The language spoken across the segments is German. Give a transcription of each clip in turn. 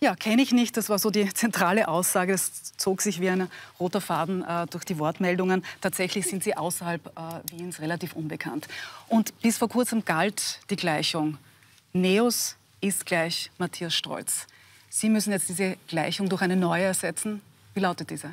Ja, kenne ich nicht. Das war so die zentrale Aussage. Das zog sich wie ein roter Faden äh, durch die Wortmeldungen. Tatsächlich sind sie außerhalb äh, Wiens relativ unbekannt. Und bis vor kurzem galt die Gleichung. Neos ist gleich Matthias Strolz. Sie müssen jetzt diese Gleichung durch eine neue ersetzen. Wie lautet diese?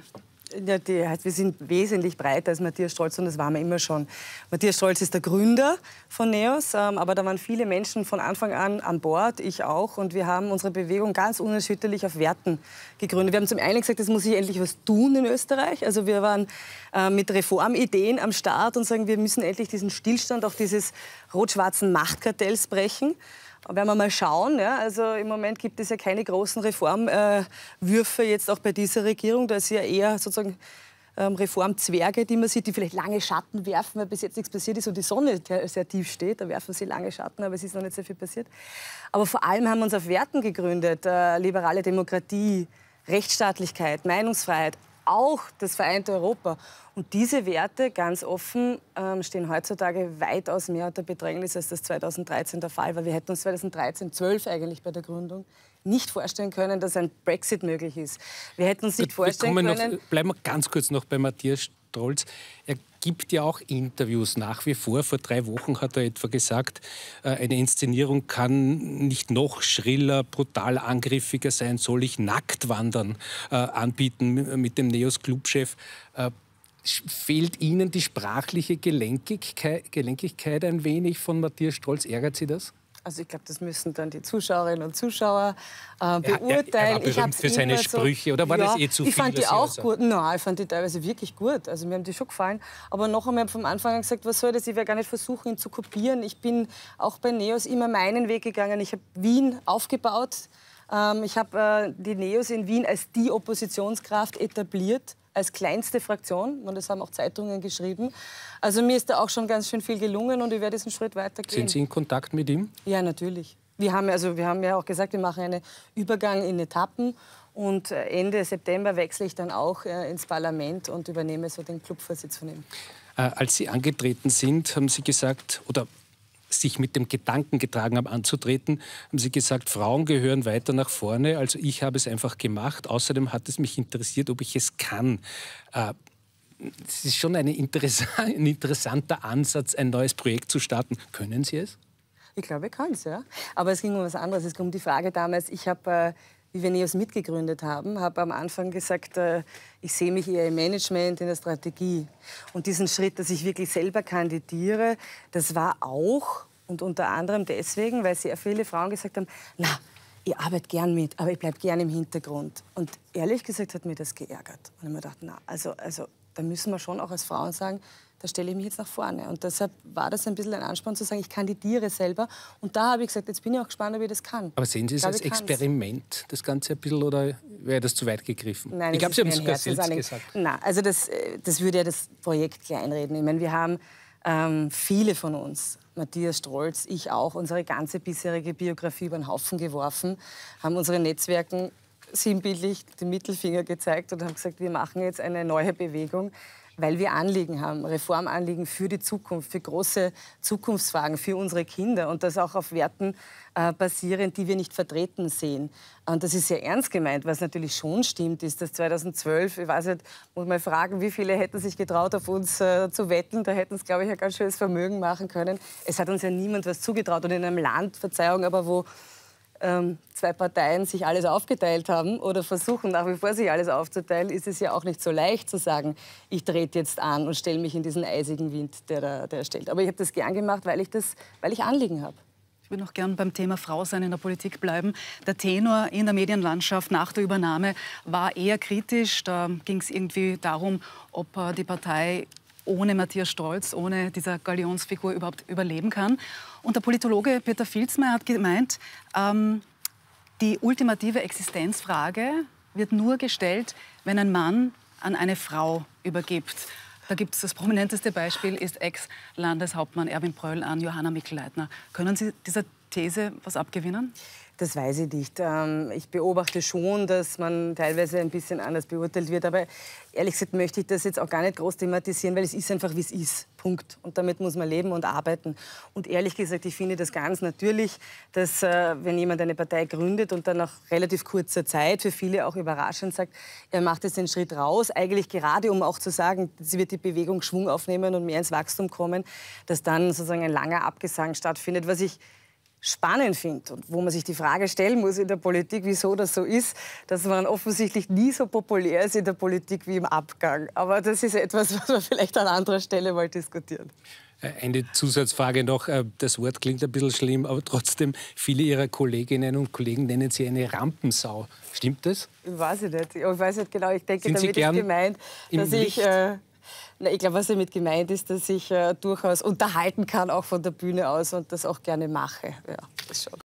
Ja, die, wir sind wesentlich breiter als Matthias Stolz und das waren wir immer schon. Matthias Stolz ist der Gründer von NEOS, ähm, aber da waren viele Menschen von Anfang an an Bord, ich auch. Und wir haben unsere Bewegung ganz unerschütterlich auf Werten gegründet. Wir haben zum einen gesagt, es muss sich endlich was tun in Österreich. Also wir waren äh, mit Reformideen am Start und sagen, wir müssen endlich diesen Stillstand, auch dieses rot-schwarzen Machtkartells brechen werden wir mal schauen. Ja. Also im Moment gibt es ja keine großen Reformwürfe äh, jetzt auch bei dieser Regierung. Da ist ja eher sozusagen ähm, Reformzwerge, die man sieht, die vielleicht lange Schatten werfen, weil bis jetzt nichts passiert ist und die Sonne sehr tief steht. Da werfen sie lange Schatten, aber es ist noch nicht sehr viel passiert. Aber vor allem haben wir uns auf Werten gegründet. Äh, liberale Demokratie, Rechtsstaatlichkeit, Meinungsfreiheit, auch das vereinte Europa. Und diese Werte, ganz offen, ähm, stehen heutzutage weitaus mehr unter Bedrängnis, als das 2013 der Fall war. Wir hätten uns 2013, 12 eigentlich bei der Gründung, nicht vorstellen können, dass ein Brexit möglich ist. Wir hätten uns nicht Gut, vorstellen können... Noch, bleiben wir ganz kurz noch bei Matthias Stolz. Er gibt ja auch Interviews nach wie vor. Vor drei Wochen hat er etwa gesagt, äh, eine Inszenierung kann nicht noch schriller, brutal angriffiger sein. Soll ich Nacktwandern äh, anbieten mit dem Neos-Clubchef? Äh, fehlt Ihnen die sprachliche Gelenkigkeit, ein wenig von Matthias Strolz? Ärgert Sie das? Also ich glaube, das müssen dann die Zuschauerinnen und Zuschauer äh, beurteilen. Er, er, er ich für seine Sprüche so, oder war ja, das eh zu viel? Ich fand die auch also? gut. Nein, ich fand die teilweise wirklich gut. Also mir haben die schon gefallen. Aber noch einmal vom Anfang an gesagt, was soll das? Ich werde gar nicht versuchen, ihn zu kopieren. Ich bin auch bei Neos immer meinen Weg gegangen. Ich habe Wien aufgebaut. Ähm, ich habe äh, die Neos in Wien als die Oppositionskraft etabliert als kleinste Fraktion und das haben auch Zeitungen geschrieben. Also mir ist da auch schon ganz schön viel gelungen und ich werde diesen Schritt weitergehen. Sind Sie in Kontakt mit ihm? Ja, natürlich. Wir haben, also, wir haben ja auch gesagt, wir machen einen Übergang in Etappen und äh, Ende September wechsle ich dann auch äh, ins Parlament und übernehme so den Clubvorsitz von ihm. Äh, als Sie angetreten sind, haben Sie gesagt, oder sich mit dem Gedanken getragen haben, anzutreten, haben sie gesagt, Frauen gehören weiter nach vorne. Also ich habe es einfach gemacht. Außerdem hat es mich interessiert, ob ich es kann. Äh, es ist schon ein interessanter Ansatz, ein neues Projekt zu starten. Können Sie es? Ich glaube, ich kann es, ja. Aber es ging um was anderes. Es ging um die Frage damals, ich habe äh, wie wir NEOS mitgegründet haben, habe am Anfang gesagt, äh, ich sehe mich eher im Management, in der Strategie. Und diesen Schritt, dass ich wirklich selber kandidiere, das war auch und unter anderem deswegen, weil sehr viele Frauen gesagt haben, na, ich arbeite gern mit, aber ich bleibe gern im Hintergrund. Und ehrlich gesagt hat mir das geärgert. Und ich habe mir gedacht, na, also, also da müssen wir schon auch als Frauen sagen, da stelle ich mich jetzt nach vorne. Und deshalb war das ein bisschen ein Ansporn zu sagen, ich kandidiere selber. Und da habe ich gesagt, jetzt bin ich auch gespannt, ob ich das kann. Aber sehen Sie es als Experiment, das Ganze ein bisschen, oder wäre das zu weit gegriffen? Nein, ich glaube, Sie haben es sogar selbst gesagt. Nein, also das, äh, das würde ja das Projekt kleinreden. Ich meine, wir haben ähm, viele von uns, Matthias Strolz, ich auch, unsere ganze bisherige Biografie über den Haufen geworfen, haben unsere Netzwerken sinnbildlich den Mittelfinger gezeigt und haben gesagt, wir machen jetzt eine neue Bewegung, weil wir Anliegen haben, Reformanliegen für die Zukunft, für große Zukunftsfragen, für unsere Kinder und das auch auf Werten äh, basierend, die wir nicht vertreten sehen. Und das ist sehr ernst gemeint, was natürlich schon stimmt, ist, dass 2012, ich weiß nicht, muss mal fragen, wie viele hätten sich getraut, auf uns äh, zu wetten, da hätten es, glaube ich, ein ganz schönes Vermögen machen können. Es hat uns ja niemand was zugetraut und in einem Land, Verzeihung, aber wo ähm, zwei Parteien sich alles aufgeteilt haben oder versuchen nach wie vor sich alles aufzuteilen, ist es ja auch nicht so leicht zu sagen, ich trete jetzt an und stelle mich in diesen eisigen Wind, der da der stellt. Aber ich habe das gern gemacht, weil ich, das, weil ich Anliegen habe. Ich würde noch gern beim Thema Frau sein in der Politik bleiben. Der Tenor in der Medienlandschaft nach der Übernahme war eher kritisch. Da ging es irgendwie darum, ob äh, die Partei ohne Matthias Stolz, ohne dieser Galionsfigur überhaupt überleben kann. Und der Politologe Peter Filzmeier hat gemeint, ähm, die ultimative Existenzfrage wird nur gestellt, wenn ein Mann an eine Frau übergibt. Da gibt es das prominenteste Beispiel ist Ex-Landeshauptmann Erwin Pröll an Johanna Mickleitner. Können Sie dieser These was abgewinnen? Das weiß ich nicht. Ähm, ich beobachte schon, dass man teilweise ein bisschen anders beurteilt wird. Aber ehrlich gesagt möchte ich das jetzt auch gar nicht groß thematisieren, weil es ist einfach, wie es ist. Punkt. Und damit muss man leben und arbeiten. Und ehrlich gesagt, ich finde das ganz natürlich, dass äh, wenn jemand eine Partei gründet und dann nach relativ kurzer Zeit, für viele auch überraschend sagt, er macht jetzt den Schritt raus, eigentlich gerade um auch zu sagen, sie wird die Bewegung Schwung aufnehmen und mehr ins Wachstum kommen, dass dann sozusagen ein langer Abgesang stattfindet. Was ich spannend finde und wo man sich die Frage stellen muss in der Politik, wieso das so ist, dass man offensichtlich nie so populär ist in der Politik wie im Abgang. Aber das ist etwas, was wir vielleicht an anderer Stelle mal diskutieren. Äh, eine Zusatzfrage noch. Äh, das Wort klingt ein bisschen schlimm, aber trotzdem, viele Ihrer Kolleginnen und Kollegen nennen Sie eine Rampensau. Stimmt das? Ich weiß nicht. Ich weiß nicht genau. Ich denke, Sind damit ist gemeint, dass ich äh, na, ich glaube, was damit gemeint ist, dass ich äh, durchaus unterhalten kann, auch von der Bühne aus und das auch gerne mache. Ja, das schon.